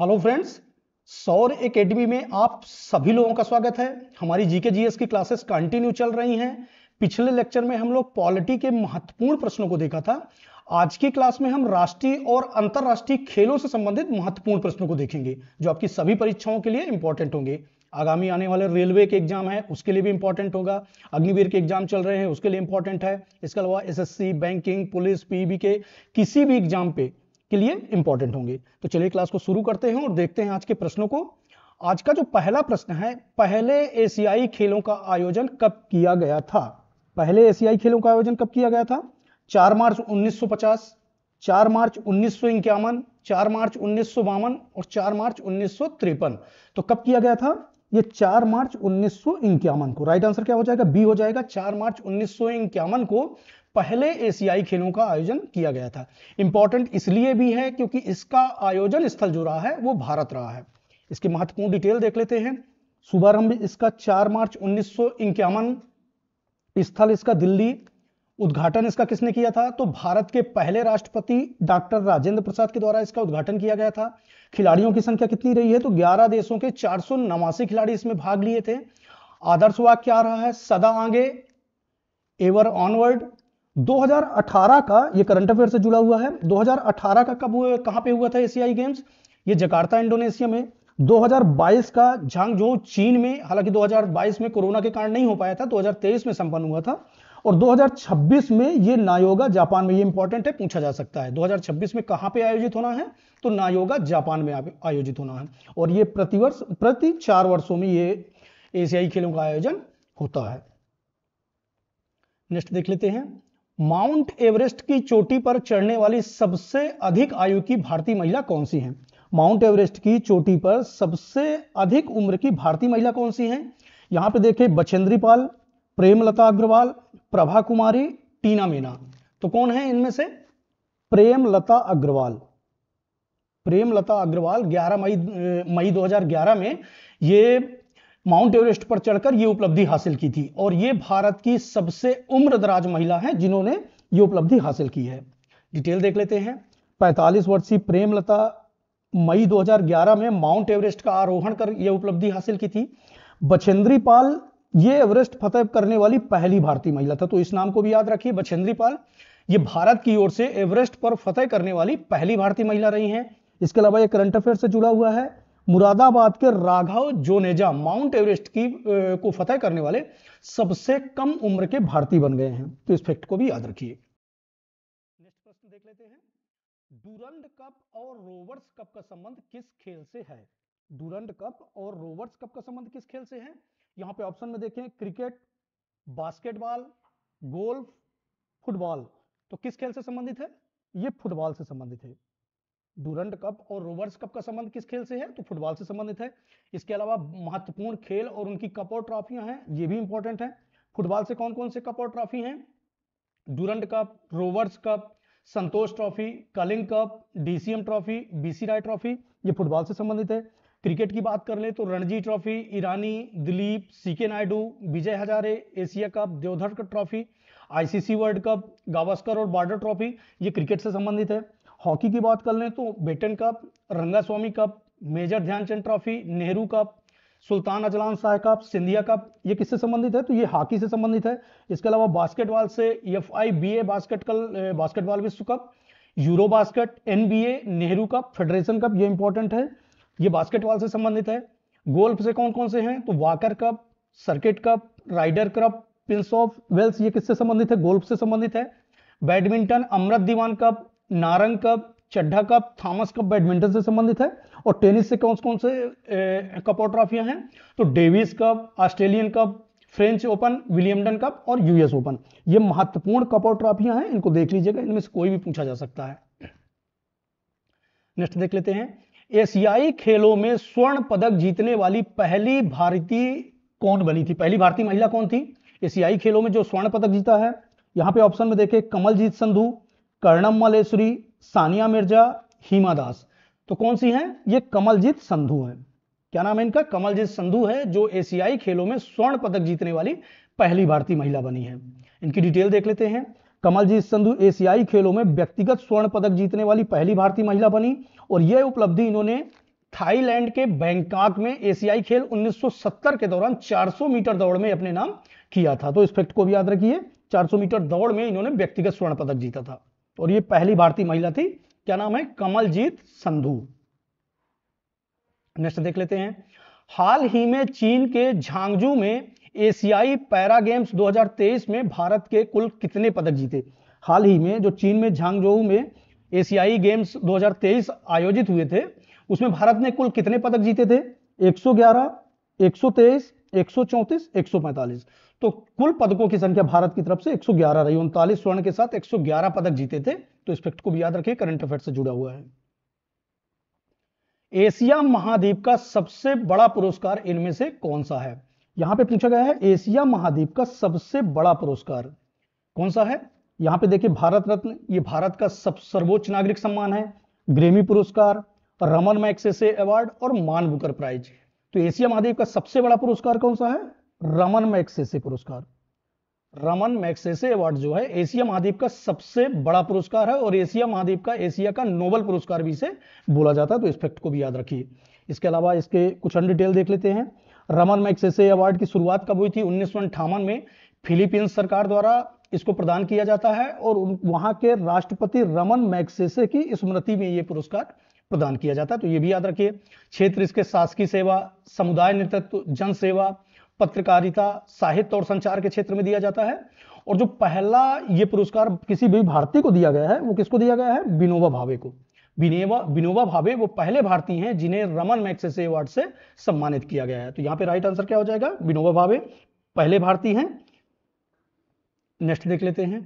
hello friends सौर academy में आप सभी लोगों का स्वागत है हमारी जीके जीएस की क्लासेस कंटिन्यू चल रही हैं पिछले लेक्चर में हम लोग पॉलिटी के महत्वपूर्ण प्रश्नों को देखा था आज की क्लास में हम राष्ट्रीय और अंतर्राष्ट्रीय खेलों से संबंधित महत्वपूर्ण प्रश्नों को देखेंगे जो आपकी सभी परीक्षाओं के लिए इंपॉर्टेंट होंगे आगामी आने वाले रेलवे के एग्जाम है उसके लिए भी इंपॉर्टेंट होगा अग्निवीर के एग्जाम चल रहे हैं उसके लिए इंपॉर्टेंट है इसके अलावा एसएससी बैंकिंग पुलिस पीबी के किसी भी एग्जाम पे के लिए इंपॉर्टेंट होंगे तो चलिए क्लास को शुरू करते हैं और देखते हैं आज के प्रश्नों को आज का जो पहला प्रश्न है पहले एशियाई खेलों का आयोजन कब किया गया था पहले एशियाई खेलों का आयोजन कब किया गया था चार मार्च उन्नीस चार मार्च उन्नीस सौ चार मार्च उन्नीस और चार मार्च उन्नीस तो कब किया गया था ये चार मार्च उन्नीस को राइट आंसर क्या हो जाएगा बी हो जाएगा चार मार्च उन्नीस को पहले एशियाई खेलों का आयोजन किया गया था इंपॉर्टेंट इसलिए भी है क्योंकि इसका आयोजन स्थल जो रहा है वो भारत रहा है इसकी महत्वपूर्ण डिटेल देख लेते हैं शुभारंभ इसका 4 मार्च उन्नीस स्थल इसका दिल्ली उद्घाटन इसका किसने किया था तो भारत के पहले राष्ट्रपति डॉक्टर राजेंद्र प्रसाद के द्वारा इसका उद्घाटन किया गया था खिलाड़ियों की संख्या कितनी रही है तो 11 देशों के चार खिलाड़ी इसमें भाग लिए थे आदर्श वाक्य क्या रहा है सदा आगे एवर ऑनवर्ड 2018 का ये करंट अफेयर से जुड़ा हुआ है 2018 का कब हुआ कहां पे हुआ था एशियाई गेम्स ये जकार्ता इंडोनेशिया में 2022 का झांग जो चीन में हालांकि 2022 में कोरोना के कारण नहीं हो पाया था 2023 में संपन्न हुआ था और 2026 में ये नायोगा जापान में ये इंपॉर्टेंट है पूछा जा सकता है 2026 में कहां पे आयोजित होना है तो नायोगा जापान में आयोजित होना है और ये प्रतिवर्ष प्रति चार वर्षों में ये एशियाई खेलों का आयोजन होता है नेक्स्ट देख लेते हैं माउंट एवरेस्ट की चोटी पर चढ़ने वाली सबसे अधिक आयु की भारतीय महिला कौन सी है माउंट एवरेस्ट की चोटी पर सबसे अधिक उम्र की भारतीय महिला कौन सी है यहां पे देखें बछेंद्री पाल प्रेमलता अग्रवाल प्रभा कुमारी टीना मीना तो कौन है इनमें से प्रेमलता अग्रवाल प्रेमलता अग्रवाल 11 मई मई 2011 में ये माउंट एवरेस्ट पर चढ़कर ये उपलब्धि हासिल की थी और ये भारत की सबसे उम्रदराज महिला है जिन्होंने ये उपलब्धि हासिल की है डिटेल देख लेते हैं 45 वर्षीय प्रेमलता मई 2011 में माउंट एवरेस्ट का आरोहण कर यह उपलब्धि हासिल की थी बछेंद्री पाल ये एवरेस्ट फतेह करने वाली पहली भारतीय महिला था तो इस नाम को भी याद रखिए बछेंद्री पाल ये भारत की ओर से एवरेस्ट पर फतेह करने वाली पहली भारतीय महिला रही हैं इसके अलावा ये करंट अफेयर से जुड़ा हुआ है मुरादाबाद के राघव जोनेजा माउंट एवरेस्ट की को फतेह करने वाले सबसे कम उम्र के भारतीय बन गए हैं तो इस फैक्ट को भी याद रखिए नेक्स्ट प्रश्न देख लेते हैं डूरंड कप और रोवर्स कप का संबंध किस खेल से है डूरंड कप और रोवर्स कप का संबंध किस खेल से है यहाँ पे ऑप्शन में देखें क्रिकेट बास्केटबॉल गोल्फ फुटबॉल तो किस खेल से संबंधित है ये फुटबॉल से संबंधित है डूरंट कप और रोवर्स कप का संबंध किस खेल से है तो फुटबॉल से संबंधित है इसके अलावा महत्वपूर्ण खेल और उनकी कप और ट्रॉफियां हैं ये भी इंपॉर्टेंट है फुटबॉल से कौन कौन से कप और ट्रॉफी हैं Durand cup Rovers cup Santosh trophy Kalinga cup DCM trophy B C Roy trophy ये फुटबॉल से संबंधित है क्रिकेट की बात कर ले तो Ranji trophy Irani Duleep C K Naidu Vijay Hazare Asia cup Deodhar trophy ICC world cup Gavaskar और बॉर्डर ट्रॉफी ये क्रिकेट से संबंधित है हॉकी की बात कर लें तो Beighton cup Rangaswamy cup major Dhyan Chand trophy Nehru cup Sultan Azlan Shah cup Scindia cup ये किससे संबंधित है तो ये हॉकी से संबंधित है इसके अलावा बास्केटबॉल से F I B A basket कल बास्केटबॉल विश्व cup Euro basket N B A Nehru cup federation cup ये इंपॉर्टेंट है ये बास्केटबॉल से संबंधित है गोल्फ से कौन कौन से हैं तो Walker cup circuit cup Ryder cup prince of Wales ये किससे संबंधित है गोल्फ से संबंधित है badminton Amrit Diwan cup Narang cup Chadha cup Thomas cup badminton से संबंधित है और टेनिस से कौन कौन से कप और ट्रॉफियां हैं तो Davis cup Australian cup French open विलियमडन कप और यूएस ओपन ये महत्वपूर्ण कप और ट्रॉफियां हैं इनको देख लीजिएगा इनमें से कोई भी पूछा जा सकता है नेक्स्ट देख लेते हैं एशियाई खेलों में स्वर्ण पदक जीतने वाली पहली भारतीय कौन बनी थी पहली भारतीय महिला कौन थी एशियाई खेलों में जो स्वर्ण पदक जीता है यहां पे ऑप्शन में देखे कमलजीत संधू कर्णम मलेश्वरी सानिया मिर्जा हीमा दास तो कौन सी हैं ये कमलजीत संधू हैं क्या नाम है इनका कमलजीत संधू है जो एशियाई खेलों में स्वर्ण पदक जीतने वाली पहली भारतीय महिला बनी है इनकी डिटेल देख लेते हैं कमलजीत संधु एशियाई खेलों में व्यक्तिगत स्वर्ण पदक जीतने वाली पहली भारतीय महिला बनी और यह उपलब्धि इन्होंने थाईलैंड के बैंकॉक में एशियाई खेल 1970 के दौरान 400 मीटर दौड़ में अपने नाम किया था तो इस फैक्ट को भी याद रखिए 400 मीटर दौड़ में इन्होंने व्यक्तिगत स्वर्ण पदक जीता था और ये पहली भारतीय महिला थी क्या नाम है कमलजीत संधु नेक्स्ट देख लेते हैं हाल ही में चीन के झांगजू में एशियाई पैरा गेम्स 2023 में भारत के कुल कितने पदक जीते हाल ही में जो चीन में झांगजू में एशियाई गेम्स 2023 आयोजित हुए थे उसमें भारत ने कुल कितने पदक जीते थे 111, 123, 134, 145 तो कुल पदकों की संख्या भारत की तरफ से 111 रही उनतालीस स्वर्ण के साथ 111 पदक जीते थे तो इस फैक्ट को भी याद रखें करंट अफेयर से जुड़ा हुआ है एशिया महाद्वीप का सबसे बड़ा पुरस्कार इनमें से कौन सा है यहां पे पूछा गया है एशिया महाद्वीप का सबसे बड़ा पुरस्कार कौन सा है यहां पे देखिए भारत रत्न ये भारत का सब सर्वोच्च नागरिक सम्मान है ग्रेमी पुरस्कार रमन मैक्से अवार्ड और मान बुकर प्राइज तो एशिया महाद्वीप का सबसे बड़ा पुरस्कार कौन सा है रमन मैक्सेसे पुरस्कार रमन मैक्सेसे अवार्ड जो है एशिया महाद्वीप का सबसे बड़ा पुरस्कार है और एशिया महाद्वीप का एशिया का नोबल पुरस्कार भी इसे बोला जाता है तो इस फैक्ट को भी याद रखिए इसके अलावा इसके कुछ अन्य डिटेल देख लेते हैं रमन मैक्सेसे अवार्ड की शुरुआत कब हुई थी उन्नीस में फिलीपींस सरकार द्वारा इसको प्रदान किया जाता है और वहां के राष्ट्रपति रमन मैक्सेसे की स्मृति में ये पुरस्कार प्रदान किया जाता है तो ये भी याद रखिए क्षेत्र इसके शासकीय सेवा समुदाय नेतृत्व जन सेवा पत्रकारिता साहित्य और संचार के क्षेत्र में दिया जाता है और जो पहला ये पुरस्कार किसी भी भारतीय को दिया गया है वो किसको दिया गया है विनोबा भावे को विनोबा विनोबा भावे वो पहले भारतीय हैं जिन्हें रमन मैक्सेसे अवार्ड से सम्मानित किया गया है तो यहाँ पे राइट आंसर क्या हो जाएगा विनोबा भावे पहले भारतीय हैं नेक्स्ट देख लेते हैं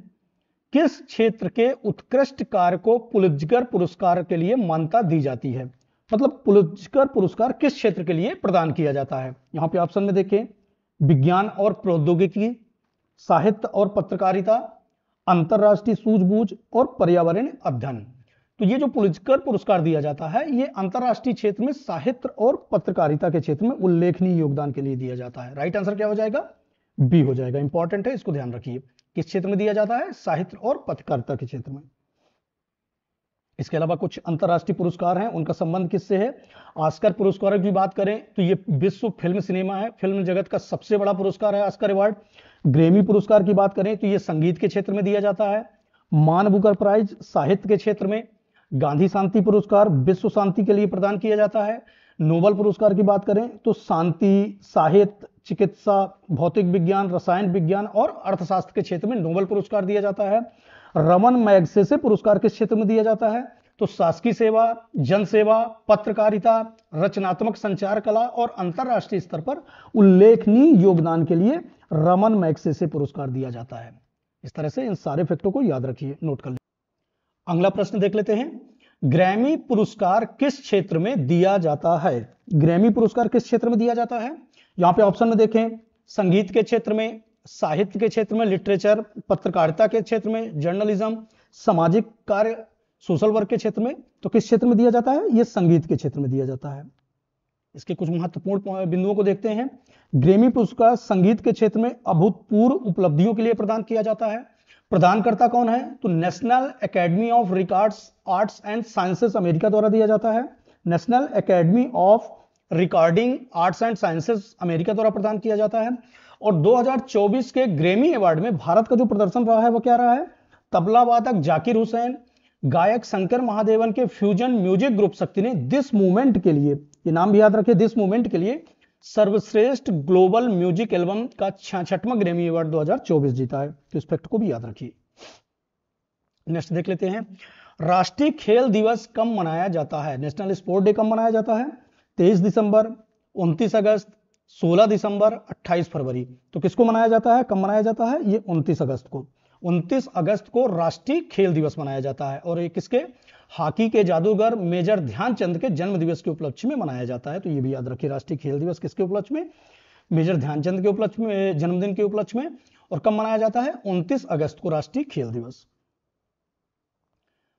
किस क्षेत्र के उत्कृष्ट कार्य को पुलिजगर पुरस्कार के लिए मान्यता दी जाती है मतलब पुलिजगर पुरस्कार किस क्षेत्र के लिए प्रदान किया जाता है यहाँ पे ऑप्शन में देखें विज्ञान और प्रौद्योगिकी साहित्य और पत्रकारिता अंतर्राष्ट्रीय सूझबूझ और पर्यावरण अध्ययन तो ये जो पुलिस्कर पुरस्कार दिया जाता है ये अंतर्राष्ट्रीय क्षेत्र में साहित्य और पत्रकारिता के क्षेत्र में उल्लेखनीय योगदान के लिए दिया जाता है राइट आंसर क्या हो जाएगा बी हो जाएगा इंपॉर्टेंट है इसको ध्यान रखिए किस क्षेत्र में दिया जाता है साहित्य और पत्रकारिता के क्षेत्र में इसके अलावा कुछ अंतर्राष्ट्रीय पुरस्कार हैं उनका संबंध किससे है आस्कर पुरस्कार की बात करें तो ये विश्व फिल्म सिनेमा है फिल्म जगत का सबसे बड़ा पुरस्कार है आस्कर अवार्ड ग्रेमी पुरस्कार की बात करें तो ये संगीत के क्षेत्र में दिया जाता है मान बुकर प्राइज साहित्य के क्षेत्र में गांधी शांति पुरस्कार विश्व शांति के लिए प्रदान किया जाता है नोबल पुरस्कार की बात करें तो शांति साहित्य चिकित्सा भौतिक विज्ञान रसायन विज्ञान और अर्थशास्त्र के क्षेत्र में नोबल पुरस्कार दिया जाता है रमन मैगसे से पुरस्कार किस क्षेत्र में दिया जाता है तो शासकीय सेवा जन सेवा पत्रकारिता रचनात्मक संचार कला और अंतर्राष्ट्रीय स्तर पर उल्लेखनीय योगदान के लिए रमन मैगसे से पुरस्कार दिया जाता है इस तरह से इन सारे फैक्टों को याद रखिए नोट कर लीजिए अगला प्रश्न देख लेते हैं ग्रैमी पुरस्कार किस क्षेत्र में दिया जाता है ग्रैमी पुरस्कार किस क्षेत्र में दिया जाता है यहां पे ऑप्शन में देखें संगीत के क्षेत्र में साहित्य के क्षेत्र में लिटरेचर पत्रकारिता के क्षेत्र में जर्नलिज्म सामाजिक कार्य सोशल वर्क के क्षेत्र में तो किस क्षेत्र में दिया जाता है यह संगीत के क्षेत्र में दिया जाता है इसके कुछ महत्वपूर्ण बिंदुओं को देखते हैं ग्रेमी पुरस्कार संगीत के क्षेत्र में अभूतपूर्व उपलब्धियों के लिए प्रदान किया जाता है प्रदानकर्ता कौन है तो national academy of records arts and sciences America द्वारा दिया जाता है national academy of recording arts and sciences America द्वारा प्रदान किया जाता है और 2024 के ग्रेमी अवार्ड में भारत का जो प्रदर्शन रहा है वो क्या रहा है तबला वादक जाकिर हुसैन गायक शंकर महादेवन के फ्यूजन म्यूजिक ग्रुप शक्ति ने दिस मूवमेंट के लिए ये नाम भी याद रखिए दिस मूवमेंट के लिए सर्वश्रेष्ठ ग्लोबल म्यूजिक एल्बम का छठवा ग्रेमी अवार्ड 2024 जीता है तो इस फैक्ट को भी याद रखिए नेक्स्ट देख लेते हैं राष्ट्रीय खेल दिवस कब मनाया जाता है नेशनल स्पोर्ट डे कब मनाया जाता है 23 दिसंबर 29 अगस्त 16 दिसंबर 28 फरवरी तो किसको मनाया जाता है कब मनाया जाता है ये 29 अगस्त को 29 अगस्त को राष्ट्रीय खेल दिवस मनाया जाता है और ये किसके हॉकी के जादूगर मेजर ध्यानचंद के जन्म दिवस के उपलक्ष्य में मनाया जाता है तो ये भी याद रखिए राष्ट्रीय खेल दिवस किसके उपलक्ष्य में मेजर ध्यानचंद के उपलक्ष्य में जन्मदिन के उपलक्ष्य में और कब मनाया जाता है उनतीस अगस्त को राष्ट्रीय खेल दिवस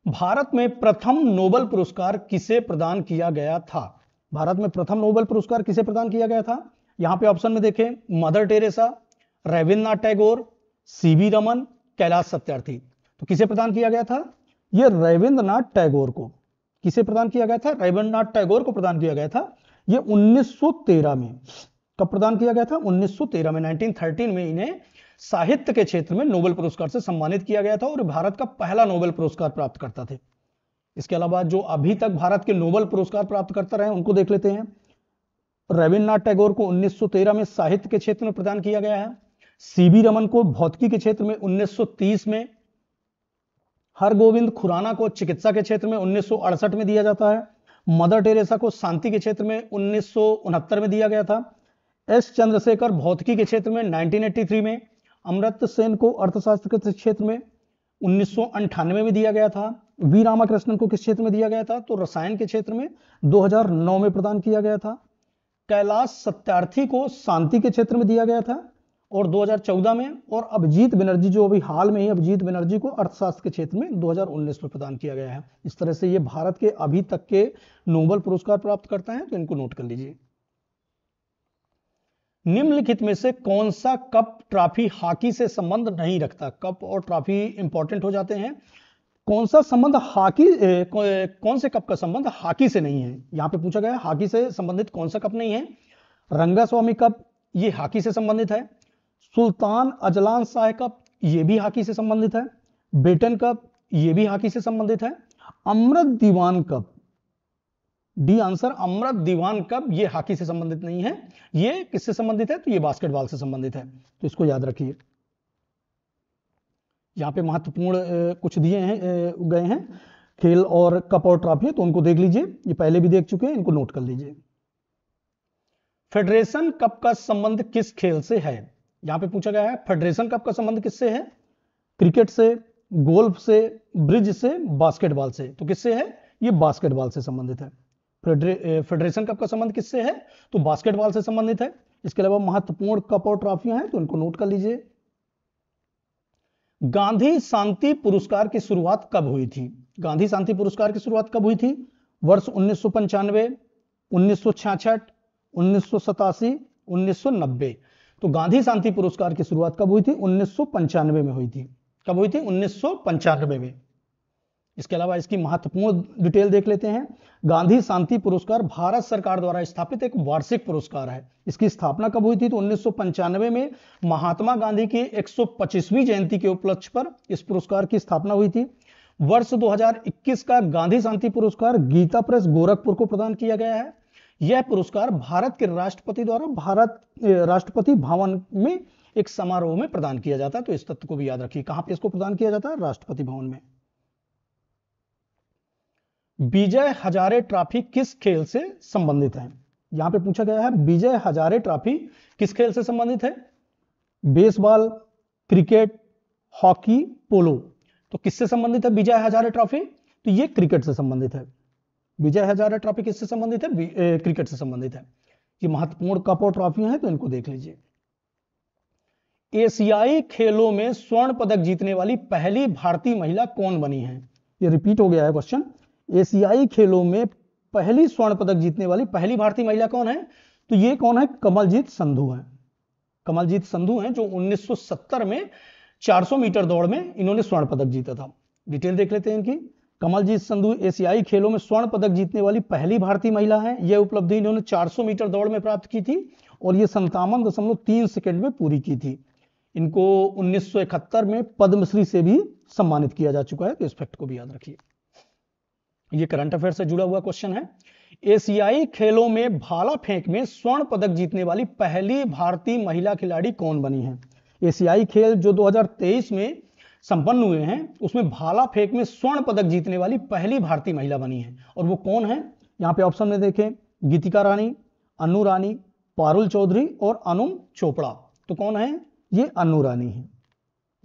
भारत में प्रथम नोबल पुरस्कार किसे प्रदान किया गया था भारत में प्रथम नोबल पुरस्कार किसे प्रदान किया गया था यहां पे ऑप्शन में देखें Mother Teresa Rabindranath Tagore C V Raman Kailash Satyarthi तो किसे प्रदान किया गया था यह रविन्द्रनाथ टैगोर को किसे प्रदान किया गया था रविन्द्रनाथ टैगोर को प्रदान किया गया था यह 1913 में कब प्रदान किया गया था 1913 में 1913 में इन्हें साहित्य के क्षेत्र में नोबेल पुरस्कार से सम्मानित किया गया था और भारत का पहला नोबेल पुरस्कार प्राप्त करता थे इसके अलावा जो अभी तक भारत के नोबेल पुरस्कार प्राप्त करता रहे उनको देख लेते हैं रविन्द्रनाथ टैगोर को 1913 में साहित्य के क्षेत्र में प्रदान किया गया है सीबी रमन को भौतिकी के क्षेत्र में 1930 में हरगोविंद खुराना को चिकित्सा के क्षेत्र में 1968 में दिया जाता है मदर टेरेसा को शांति के क्षेत्र में उन्नीस में दिया गया था एस चंद्रशेखर भौतिकी के क्षेत्र में नाइनटीन में अमृत सेन को अर्थशास्त्र के क्षेत्र में उन्नीस में दिया गया था वी रामाकृष्णन को किस क्षेत्र में दिया गया था तो रसायन के क्षेत्र में 2009 में प्रदान किया गया था कैलाश सत्यार्थी को शांति के क्षेत्र में दिया गया था और 2014 में और अभिजीत बनर्जी जो अभी हाल में ही अभिजीत बनर्जी को अर्थशास्त्र के क्षेत्र में 2019 में प्रदान किया गया है इस तरह से ये भारत के अभी तक के नोबल पुरस्कार प्राप्त करता है तो इनको नोट कर लीजिए निम्नलिखित में से कौन सा कप ट्रॉफी हॉकी से संबंध नहीं रखता कप और ट्रॉफी इंपॉर्टेंट हो जाते हैं कौन सा संबंध हॉकी कौन से कप का संबंध हॉकी से नहीं है यहां पे पूछा गया हॉकी से संबंधित कौन सा कप नहीं है रंगास्वामी कप ये हॉकी से संबंधित है सुल्तान अजलान शाह कप ये भी हॉकी से संबंधित है बेटन कप ये भी हॉकी से संबंधित है Amrit Diwan cup D answer Amrit Diwan cup ये हॉकी से संबंधित नहीं है ये किससे संबंधित है तो ये बास्केटबॉल से संबंधित है तो इसको याद रखिए यहाँ पे महत्वपूर्ण कुछ दिए हैं गए हैं खेल और कप और ट्रॉफी तो उनको देख लीजिए ये पहले भी देख चुके हैं इनको नोट कर लीजिए फेडरेशन कप का संबंध किस खेल से है यहाँ पे पूछा गया है फेडरेशन कप का संबंध किससे है क्रिकेट से गोल्फ से ब्रिज से बास्केटबॉल से तो किससे है ये बास्केटबॉल से संबंधित है फेडरेशन कप का संबंध किससे है तो बास्केटबॉल से संबंधित है इसके अलावा महत्वपूर्ण कप और ट्रॉफियां हैं तो इनको नोट कर लीजिए गांधी शांति पुरस्कार की शुरुआत कब हुई थी गांधी शांति पुरस्कार की शुरुआत कब हुई थी वर्ष उन्नीस सौ पंचानवे उन्नीस सौ छियासठ उन्नीस सौ सतासी उन्नीस सौ नब्बे तो गांधी शांति पुरस्कार की शुरुआत कब हुई थी उन्नीस सौ पंचानवे में हुई थी कब हुई थी उन्नीस सौ पंचानवे में इसके अलावा इसकी महत्वपूर्ण डिटेल देख लेते हैं गांधी शांति पुरस्कार भारत सरकार द्वारा स्थापित एक वार्षिक पुरस्कार है इसकी स्थापना कब हुई थी तो उन्नीस में महात्मा गांधी की 125वीं जयंती के उपलक्ष्य पर इस पुरस्कार की स्थापना हुई थी वर्ष 2021 का गांधी शांति पुरस्कार गीता प्रेस गोरखपुर को प्रदान किया गया है यह पुरस्कार भारत के राष्ट्रपति द्वारा भारत राष्ट्रपति भवन में एक समारोह में प्रदान किया जाता है तो इस तत्व को भी याद रखिए कहां पे इसको प्रदान किया जाता है राष्ट्रपति भवन में विजय हजारे ट्रॉफी किस खेल से संबंधित है यहां पे पूछा गया है विजय हजारे ट्रॉफी किस खेल से संबंधित है बेसबॉल क्रिकेट हॉकी पोलो तो किससे संबंधित है विजय हजारे ट्रॉफी तो ये क्रिकेट से संबंधित है विजय हजारे ट्रॉफी किससे संबंधित है क्रिकेट से संबंधित है ये महत्वपूर्ण कप और ट्रॉफी है तो इनको देख लीजिए एशियाई खेलों में स्वर्ण पदक जीतने वाली पहली भारतीय महिला कौन बनी है ये रिपीट हो गया है क्वेश्चन एशियाई खेलों में पहली स्वर्ण पदक जीतने वाली पहली भारतीय महिला कौन है तो ये कौन है कमलजीत संधु है कमलजीत संधु हैं जो 1970 में 400 मीटर दौड़ में इन्होंने स्वर्ण पदक जीता था डिटेल देख लेते हैं इनकी कमलजीत संधू एशियाई खेलों में स्वर्ण पदक जीतने वाली पहली भारतीय महिला है यह उपलब्धि इन्होंने 400 मीटर दौड़ में प्राप्त की थी और ये संतावन दशमलव तीन सेकेंड में पूरी की थी इनको 1971 में पद्मश्री से भी सम्मानित किया जा चुका है तो इस फैक्ट को भी याद रखिए ये करंट अफेयर से जुड़ा हुआ क्वेश्चन है एशियाई खेलों में भाला फेंक में स्वर्ण पदक जीतने वाली पहली भारतीय महिला खिलाड़ी कौन बनी है एशियाई खेल जो 2023 में संपन्न हुए हैं उसमें भाला फेंक में स्वर्ण पदक जीतने वाली पहली भारतीय महिला बनी है और वो कौन है यहाँ पे ऑप्शन में देखें गीतिका रानी अनु रानी पारुल चौधरी और अनुम चोपड़ा तो कौन है ये अनु रानी है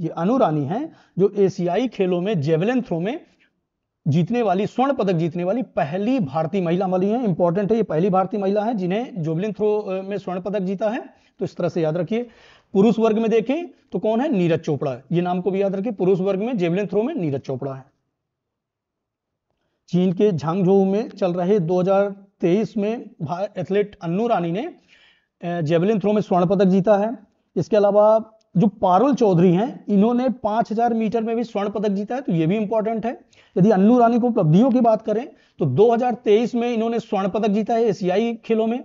ये अनु रानी है जो एशियाई खेलों में जेवलिन थ्रो में जीतने वाली स्वर्ण पदक जीतने वाली पहली भारतीय महिला वाली है इंपॉर्टेंट है ये पहली भारतीय महिला है जिन्हें जोबलिन थ्रो में स्वर्ण पदक जीता है तो इस तरह से याद रखिए पुरुष वर्ग में देखें तो कौन है नीरज चोपड़ा ये नाम को भी याद रखिए पुरुष वर्ग में जेवलिन थ्रो में नीरज चोपड़ा है चीन के झांगझो में चल रहे 2023 में एथलीट अन्नू रानी ने जेवलिन थ्रो में स्वर्ण पदक जीता है इसके अलावा जो पारुल चौधरी हैं इन्होंने 5000 मीटर में भी स्वर्ण पदक जीता है तो ये भी इंपॉर्टेंट है यदि अन्नू रानी को उपलब्धियों की बात करें तो 2023 में इन्होंने स्वर्ण पदक जीता है एशियाई खेलों में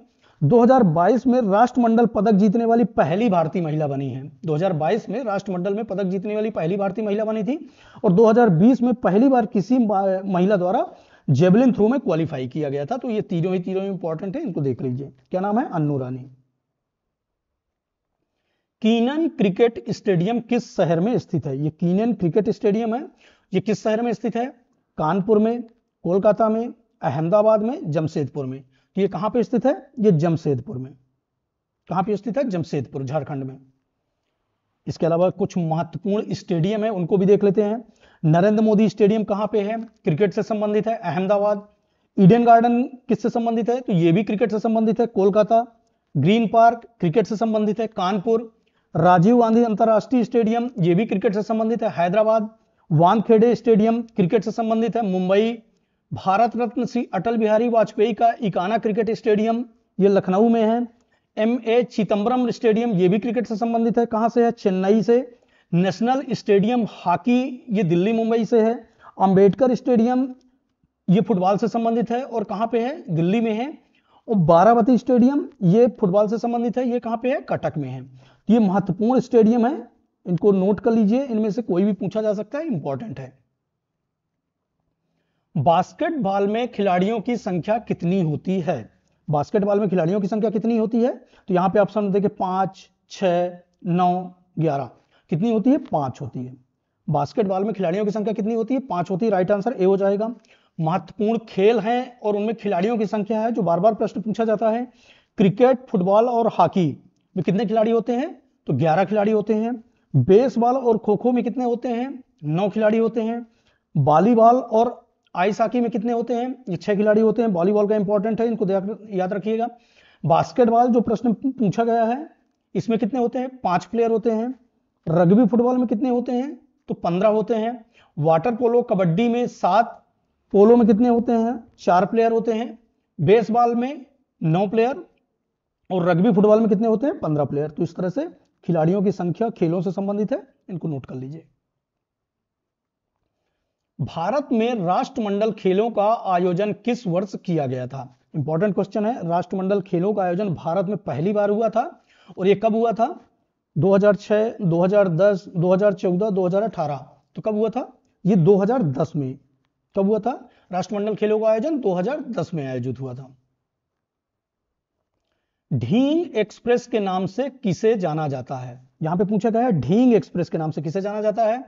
2022 में राष्ट्रमंडल पदक जीतने वाली पहली भारतीय महिला बनी है 2022 में राष्ट्रमंडल में पदक जीतने वाली पहली भारतीय महिला बनी थी और 2020 में पहली बार किसी महिला द्वारा जेबलिन थ्रो में क्वालिफाई किया गया था तो ये तीनों ही तीनों इंपॉर्टेंट है इनको देख लीजिए क्या नाम है Annu Rani Keenan cricket stadium किस शहर में स्थित है ये कीनन क्रिकेट स्टेडियम है ये किस शहर में स्थित है कानपुर में कोलकाता में अहमदाबाद में जमशेदपुर में तो ये कहां पे स्थित है ये जमशेदपुर में कहां पे स्थित है जमशेदपुर झारखंड में इसके अलावा कुछ महत्वपूर्ण स्टेडियम है उनको भी देख लेते हैं नरेंद्र मोदी स्टेडियम कहां पे है क्रिकेट से संबंधित है अहमदाबाद ईडन गार्डन किससे संबंधित है तो ये भी क्रिकेट से संबंधित है कोलकाता ग्रीन पार्क क्रिकेट से संबंधित है कानपुर राजीव गांधी अंतर्राष्ट्रीय स्टेडियम ये भी क्रिकेट से संबंधित है हैदराबाद वानखेड़े स्टेडियम क्रिकेट से संबंधित है मुंबई भारत रत्न श्री अटल बिहारी वाजपेयी का इकाना क्रिकेट स्टेडियम ये लखनऊ में है एम ए चिदम्बरम स्टेडियम ये भी क्रिकेट से संबंधित है कहाँ से है चेन्नई से नेशनल स्टेडियम हॉकी ये दिल्ली मुंबई से है अंबेडकर स्टेडियम ये फुटबॉल से संबंधित है और कहाँ पे है दिल्ली में है और बारामती स्टेडियम ये फुटबॉल से संबंधित है ये कहाँ पे है कटक में है तो ये महत्वपूर्ण स्टेडियम है इनको नोट कर लीजिए इनमें से कोई भी पूछा जा सकता है इंपॉर्टेंट है बास्केटबॉल में खिलाड़ियों की संख्या कितनी होती है बास्केटबॉल में खिलाड़ियों की संख्या कितनी होती है तो यहां पे ऑप्शन देखिए पांच छ नौ ग्यारह कितनी होती है पांच होती है बास्केटबॉल में खिलाड़ियों की संख्या कितनी होती है पांच होती है राइट आंसर ए हो जाएगा महत्वपूर्ण खेल हैं और उनमें खिलाड़ियों की संख्या है जो बार बार प्रश्न पूछा जाता है क्रिकेट फुटबॉल और हॉकी में कितने खिलाड़ी होते हैं तो 11 खिलाड़ी होते हैं बेसबॉल और खो खो में कितने होते हैं नौ खिलाड़ी होते हैं वॉलीबॉल और आइस हॉकी में कितने होते हैं ये छह खिलाड़ी होते हैं वॉलीबॉल का इंपॉर्टेंट है इनको याद रखिएगा बास्केटबॉल जो प्रश्न पूछा गया है इसमें कितने होते हैं पांच प्लेयर होते हैं रग्बी फुटबॉल में कितने होते हैं तो पंद्रह होते हैं वाटर पोलो कबड्डी में सात पोलो में कितने होते हैं चार प्लेयर होते हैं बेसबॉल में नौ प्लेयर और रग्बी फुटबॉल में कितने होते हैं पंद्रह प्लेयर तो इस तरह से खिलाड़ियों की संख्या खेलों से संबंधित है इनको नोट कर लीजिए भारत में राष्ट्रमंडल खेलों का आयोजन किस वर्ष किया गया था इंपॉर्टेंट क्वेश्चन है राष्ट्रमंडल खेलों का आयोजन भारत में पहली बार हुआ था और ये कब हुआ था 2006, 2010, 2014, 2018 तो कब हुआ था ये 2010 में कब हुआ था राष्ट्रमंडल खेलों का आयोजन 2010 में आयोजित हुआ था ढींग एक्सप्रेस के नाम से किसे जाना जाता है यहां पे पूछा गया ढींग एक्सप्रेस के नाम से किसे जाना जाता है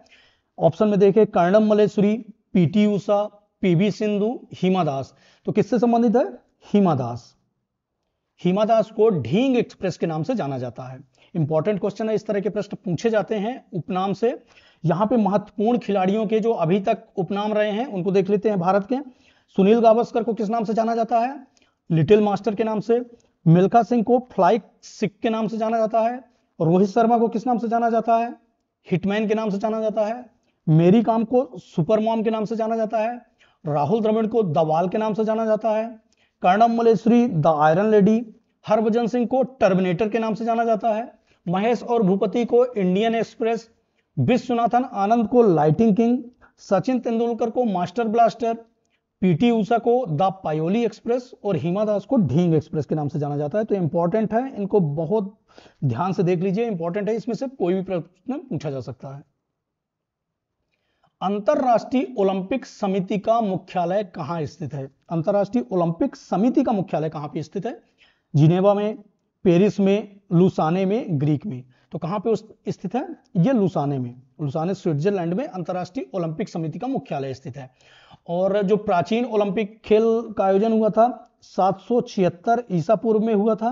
ऑप्शन में देखे कर्णम मलेश्वरी पीटी उषा पीवी सिंधु हिमा दास तो किससे संबंधित है हिमा दास हिमा दास को ढींग एक्सप्रेस के नाम से जाना जाता है इंपॉर्टेंट क्वेश्चन है इस तरह के प्रश्न पूछे जाते हैं उपनाम से यहाँ पे महत्वपूर्ण खिलाड़ियों के जो अभी तक उपनाम रहे हैं उनको देख लेते हैं भारत के सुनील गावस्कर को किस नाम से जाना जाता है लिटिल मास्टर के नाम से मिल्खा सिंह को फ्लाई सिक के नाम से जाना जाता है रोहित शर्मा को किस नाम से जाना जाता है हिटमैन के नाम से जाना जाता है मेरी काम को सुपर मॉम के नाम से जाना जाता है राहुल द्रविड़ को दवाल के नाम से जाना जाता है Karnam Malleswari the iron lady Harbhajan Singh को टर्मिनेटर के नाम से जाना जाता है महेश और भूपति को इंडियन एक्सप्रेस विश्वनाथन आनंद को लाइटिंग किंग सचिन तेंदुलकर को मास्टर ब्लास्टर पीटी ऊषा को द पायोली एक्सप्रेस और हिमा दास को ढींग एक्सप्रेस के नाम से जाना जाता है तो इंपॉर्टेंट है इनको बहुत ध्यान से देख लीजिए इंपॉर्टेंट है इसमें से कोई भी प्रश्न पूछा जा सकता है अंतरराष्ट्रीय ओलंपिक समिति का मुख्यालय कहां स्थित है अंतरराष्ट्रीय ओलंपिक समिति का मुख्यालय कहां पे स्थित है जिनेवा में पेरिस में लुसाने में ग्रीक में तो कहां पे स्थित है ये लुसाने में लुसाने स्विट्जरलैंड में अंतरराष्ट्रीय ओलंपिक समिति का मुख्यालय स्थित है और जो प्राचीन ओलंपिक खेल का आयोजन हुआ था सात ईसा पूर्व में हुआ था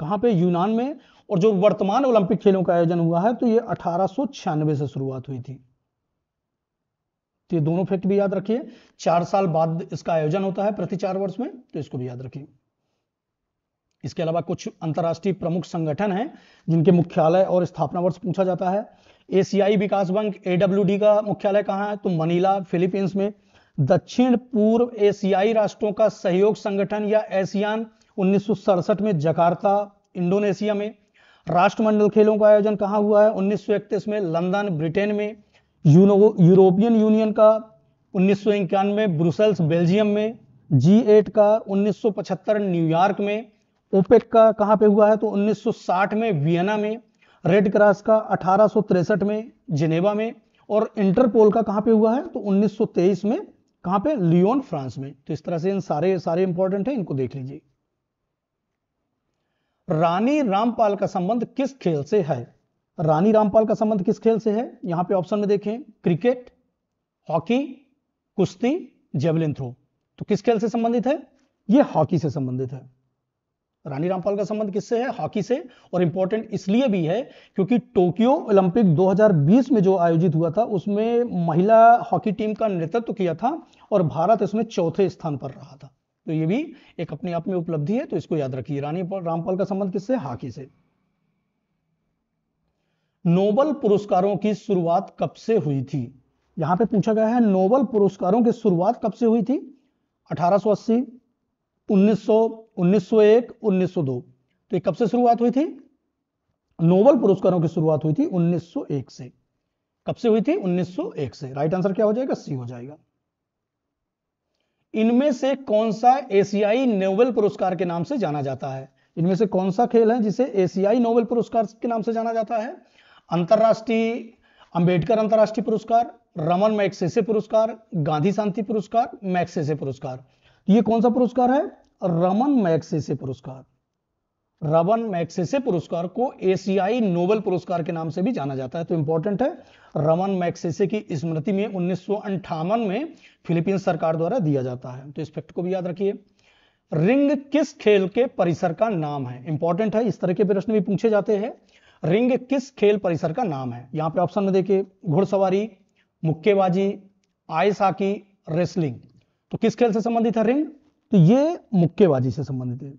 कहाँ पे यूनान में और जो वर्तमान ओलंपिक खेलों का आयोजन हुआ है तो ये अठारह से शुरुआत हुई थी तो ये दोनों फैक्ट भी याद रखिए चार साल बाद इसका आयोजन होता है प्रति चार वर्ष में तो इसको भी याद रखिए इसके अलावा कुछ अंतर्राष्ट्रीय प्रमुख संगठन हैं जिनके मुख्यालय और स्थापना वर्ष पूछा जाता है एशियाई विकास बैंक एडब्ल्यू का मुख्यालय कहाँ है तो मनीला फिलीपींस में दक्षिण पूर्व एशियाई राष्ट्रों का सहयोग संगठन या एशियान उन्नीस में जकार्ता इंडोनेशिया में राष्ट्रमंडल खेलों का आयोजन कहाँ हुआ है उन्नीस में लंदन ब्रिटेन में यूरोपियन यूनियन का उन्नीस में ब्रुसेल्स बेल्जियम में जी एट का 1975 न्यूयॉर्क में ओपेक का कहाँ पे हुआ है तो 1960 में वियना में रेड क्रॉस का अठारह में जिनेवा में और इंटरपोल का कहाँ पे हुआ है तो 1923 में कहाँ पे लियोन फ्रांस में तो इस तरह से इन सारे सारे इंपॉर्टेंट है इनको देख लीजिए रानी रामपाल का संबंध किस खेल से है रानी रामपाल का संबंध किस खेल से है यहां पे ऑप्शन में देखें क्रिकेट हॉकी कुश्ती जेवलिन थ्रो तो किस खेल से संबंधित है यह हॉकी से संबंधित है रानी रामपाल का संबंध किससे है हॉकी से और इंपॉर्टेंट इसलिए भी है क्योंकि टोक्यो ओलंपिक 2020 में जो आयोजित हुआ था उसमें महिला हॉकी टीम का नेतृत्व किया था और भारत इसमें चौथे स्थान पर रहा था तो ये भी एक अपने आप में उपलब्धि है तो इसको याद रखिए रानी रामपाल का संबंध किससे हॉकी से नोबल पुरस्कारों की शुरुआत कब से हुई थी यहां पे पूछा गया है नोबल पुरस्कारों की शुरुआत कब से हुई थी 1880 उन्नीस सौ 1902 तो ये कब से शुरुआत हुई थी नोबल पुरस्कारों की शुरुआत हुई थी 1901 से कब से हुई थी 1901 से राइट आंसर क्या हो जाएगा सी हो जाएगा इनमें से कौन सा एशियाई नोबेल पुरस्कार के नाम से जाना जाता है इनमें से कौन सा खेल है जिसे एशियाई नोबेल पुरस्कार के नाम से जाना जाता है अंतर्राष्ट्रीय अंबेडकर अंतर्राष्ट्रीय पुरस्कार रमन मैक्सेसे पुरस्कार गांधी शांति पुरस्कार मैक्सेसे पुरस्कार तो ये कौन सा पुरस्कार है रमन मैक्सेसे पुरस्कार रमन मैक्सेसे पुरस्कार को एशियाई नोबेल पुरस्कार के नाम से भी जाना जाता है तो इंपॉर्टेंट है रमन मैक्सेसे की स्मृति में उन्नीस में फिलीपींस सरकार द्वारा दिया जाता है तो इस फैक्ट को भी याद रखिए रिंग किस खेल के परिसर का नाम है इंपॉर्टेंट है इस तरह के प्रश्न भी पूछे जाते हैं रिंग किस खेल परिसर का नाम है यहां पे ऑप्शन में देखिए घुड़सवारी मुक्केबाजी आइस हॉकी रेसलिंग तो किस खेल से संबंधित है रिंग तो ये मुक्केबाजी से संबंधित है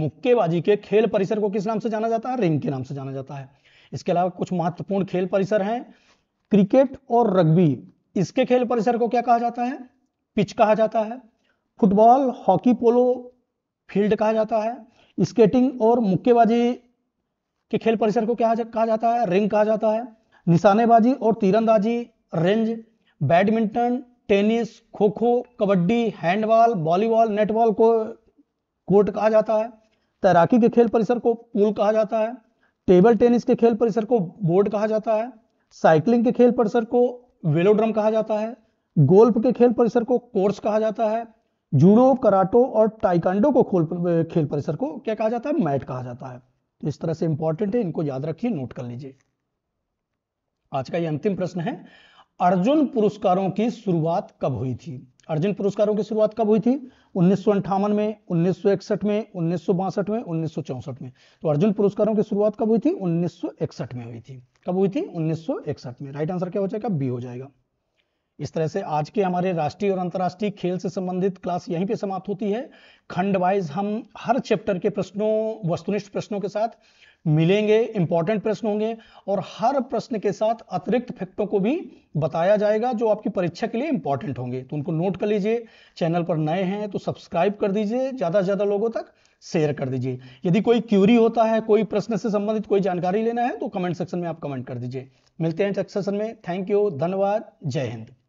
मुक्केबाजी के खेल परिसर को किस नाम से जाना जाता है रिंग के नाम से जाना जाता है इसके अलावा कुछ महत्वपूर्ण खेल परिसर हैं क्रिकेट और रग्बी इसके खेल परिसर को क्या कहा जाता है पिच कहा जाता है फुटबॉल हॉकी पोलो फील्ड कहा जाता है स्केटिंग और मुक्केबाजी के खेल परिसर को क्या कहा जाता है रिंग कहा जाता है निशानेबाजी और तीरंदाजी range badminton tennis kho kho kabaddi handball volleyball netball को कोर्ट कहा जाता है तैराकी के खेल परिसर को पूल कहा जाता है टेबल टेनिस के खेल परिसर को बोर्ड कहा जाता है साइकिलिंग के खेल परिसर को वेलोड्रम कहा जाता है गोल्फ के खेल परिसर को कोर्स कहा जाता है जूडो कराटो और टाइकांडो को खोल खेल परिसर को क्या कहा जाता है मैट कहा जाता है तो इस तरह से इंपॉर्टेंट है इनको याद रखिए नोट कर लीजिए आज का ये अंतिम प्रश्न है अर्जुन पुरस्कारों की शुरुआत कब हुई थी अर्जुन पुरस्कारों की शुरुआत कब हुई थी उन्नीस में उन्नीस में उन्नीस में उन्नीस में तो अर्जुन पुरस्कारों की शुरुआत कब हुई थी उन्नीस में हुई थी कब हुई थी उन्नीस में राइट आंसर क्या हो जाएगा बी हो जाएगा इस तरह से आज के हमारे राष्ट्रीय और अंतर्राष्ट्रीय खेल से संबंधित क्लास यहीं पे समाप्त होती है खंड वाइज हम हर चैप्टर के प्रश्नों वस्तुनिष्ठ प्रश्नों के साथ मिलेंगे इंपॉर्टेंट प्रश्न होंगे और हर प्रश्न के साथ अतिरिक्त फैक्टों को भी बताया जाएगा जो आपकी परीक्षा के लिए इंपॉर्टेंट होंगे तो उनको नोट कर लीजिए चैनल पर नए हैं तो सब्सक्राइब कर दीजिए ज़्यादा से ज़्यादा लोगों तक शेयर कर दीजिए यदि कोई क्यूरी होता है कोई प्रश्न से संबंधित कोई जानकारी लेना है तो कमेंट सेक्शन में आप कमेंट कर दीजिए मिलते हैं सेक्शन में थैंक यू धन्यवाद जय हिंद